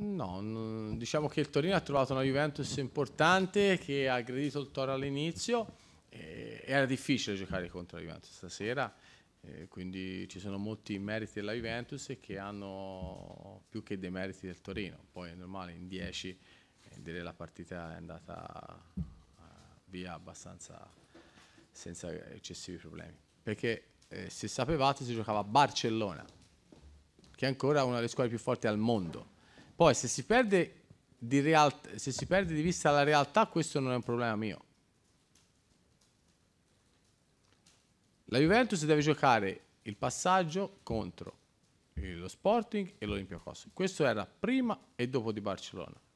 No, diciamo che il Torino ha trovato una Juventus importante che ha aggredito il Toro all'inizio. era difficile giocare contro la Juventus stasera, quindi ci sono molti meriti della Juventus che hanno più che dei meriti del Torino. Poi è normale, in 10 la partita è andata eh, via abbastanza senza eccessivi problemi. Perché eh, se sapevate si giocava a Barcellona, che è ancora una delle squadre più forti al mondo poi se si, perde di real- se si perde di vista la realtà, questo non è un problema mio. La Juventus deve giocare il passaggio contro lo Sporting e l'Olimpia Kosovo. Questo era prima e dopo di Barcellona.